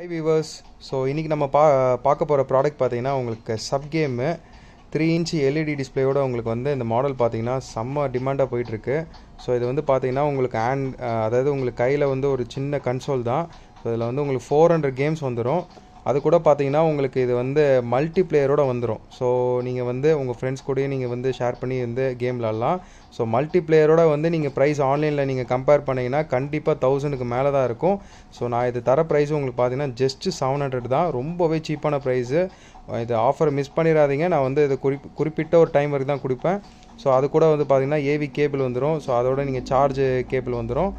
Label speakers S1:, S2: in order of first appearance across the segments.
S1: ஐ viewers so இன்றைக்கி நம்ம பா பார்க்க போகிற ப்ராடக்ட் பார்த்திங்கன்னா உங்களுக்கு சப் கேமு த்ரீ இன்ச்சு எல்இடி டிஸ்பிளேயோட உங்களுக்கு வந்து இந்த மாடல் பார்த்திங்கன்னா செம்ம டிமாண்டாக போயிட்டுருக்கு ஸோ இது வந்து பார்த்திங்கன்னா உங்களுக்கு ஆண்ட் அதாவது உங்களுக்கு கையில் வந்து ஒரு சின்ன கன்சோல் தான் ஸோ இதில் வந்து உங்களுக்கு ஃபோர் ஹண்ட்ரட் கேம்ஸ் வந்துடும் அது கூட பார்த்தீங்கன்னா உங்களுக்கு இது வந்து மல்டிப்ளேயரோட வந்துடும் ஸோ நீங்கள் வந்து உங்கள் ஃப்ரெண்ட்ஸ் கூடயும் நீங்கள் வந்து ஷேர் பண்ணி வந்து கேம் விளாட்லாம் ஸோ மல்டிப்ளேயரோட வந்து நீங்கள் ப்ரைஸ் ஆன்லைனில் நீங்கள் கம்பேர் பண்ணிங்கன்னா கண்டிப்பாக தௌசண்ட்க்கு மேலே தான் இருக்கும் ஸோ நான் இது தர ப்ரைஸ் உங்களுக்கு பார்த்தீங்கன்னா ஜஸ்ட் செவன் ஹண்ட்ரட் தான் ரொம்பவே சீப்பான ப்ரைஸு இது ஆஃபர் மிஸ் பண்ணிடாதீங்க நான் வந்து இது குறிப் குறிப்பிட்ட ஒரு டைம் வரைக்கும் தான் கொடுப்பேன் ஸோ அது கூட வந்து பார்த்திங்கன்னா ஏவி கேபிள் வந்துடும் ஸோ அதோட நீங்கள் சார்ஜ் கேபிள் வந்துடும்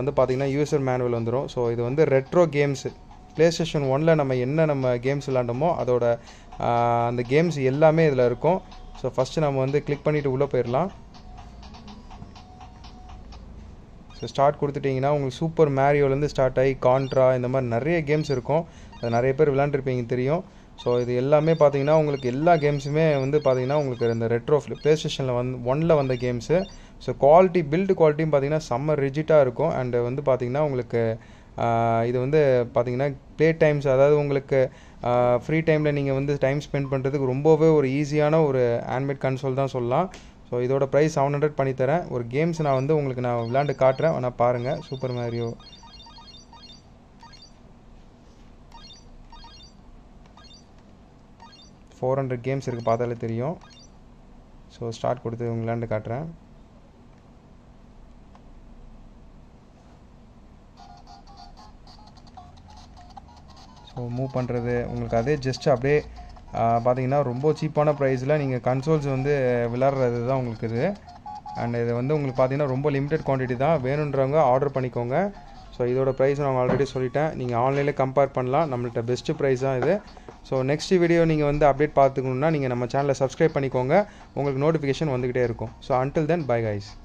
S1: வந்து பார்த்திங்கன்னா யூசர் மேனுவல் வந்துடும் ஸோ இது வந்து ரெட்ரோ கேம்ஸு பிளே ஸ்டேஷன் ஒனில் நம்ம என்ன நம்ம கேம்ஸ் விளாண்டோமோ அதோட அந்த கேம்ஸ் எல்லாமே இதில் இருக்கும் ஸோ ஃபஸ்ட்டு நம்ம வந்து கிளிக் பண்ணிவிட்டு உள்ளே போயிடலாம் ஸோ ஸ்டார்ட் கொடுத்துட்டிங்கன்னா உங்களுக்கு சூப்பர் மேரியோலேருந்து ஸ்டார்ட் ஆகி கான்ட்ரா இந்த மாதிரி நிறைய கேம்ஸ் இருக்கும் அது நிறைய பேர் விளாண்டுருப்பீங்க தெரியும் ஸோ இது எல்லாமே பார்த்தீங்கன்னா உங்களுக்கு எல்லா கேம்ஸுமே வந்து பார்த்தீங்கன்னா உங்களுக்கு இந்த ரெட்ரோ ப்ளே ஸ்டேஷனில் வந்து ஒனில் வந்த கேம்ஸு ஸோ குவாலிட்டி பில்டு குவாலிட்டியும் பார்த்தீங்கன்னா செம்ம ரிஜிட்டாக இருக்கும் அண்டு வந்து பார்த்தீங்கன்னா உங்களுக்கு இது வந்து பார்த்திங்கன்னா ப்ளே டைம்ஸ் அதாவது உங்களுக்கு ஃப்ரீ டைமில் நீங்கள் வந்து டைம் ஸ்பெண்ட் பண்ணுறதுக்கு ரொம்பவே ஒரு ஈஸியான ஒரு ஹேண்ட்மேட் கன்சோல் தான் சொல்லலாம் ஸோ இதோட ப்ரைஸ் செவன் ஹண்ட்ரட் பண்ணித்தரேன் ஒரு கேம்ஸ் நான் வந்து உங்களுக்கு நான் விளாண்டு காட்டுறேன் ஆனால் பாருங்கள் super Mario four hundred games இருக்குது பார்த்தாலே தெரியும் ஸோ ஸ்டார்ட் கொடுத்து விளாண்டு காட்டுறேன் ஸோ மூவ் பண்ணுறது உங்களுக்கு அதே ஜஸ்ட் அப்படியே பார்த்தீங்கன்னா ரொம்ப சீப்பான ப்ரைஸில் நீங்கள் கன்சோல்ஸ் வந்து விளாட்றது தான் உங்களுக்கு இது அண்ட் இது வந்து உங்களுக்கு பார்த்தீங்கன்னா ரொம்ப லிமிடெட் குவான்டிட்டி தான் வேணுன்றவங்க ஆர்டர் பண்ணிக்கோங்க ஸோ இதோட ப்ரைஸ் நான் ஆல்ரெடி சொல்லிட்டேன் நீங்கள் ஆன்லைனில் கம்பேர் பண்ணலாம் நம்மள்கிட்ட பெஸ்ட்டு ப்ரைஸ் தான் இது ஸோ நெக்ஸ்ட் வீடியோ நீங்கள் வந்து அப்டேட் பார்த்துக்கணுன்னா நீங்கள் நம்ம சேனலை சப்ஸ்கிரைப் பண்ணிக்கோங்க உங்களுக்கு நோட்டிஃபிகேஷன் வந்துக்கிட்டே இருக்கும் so until then bye guys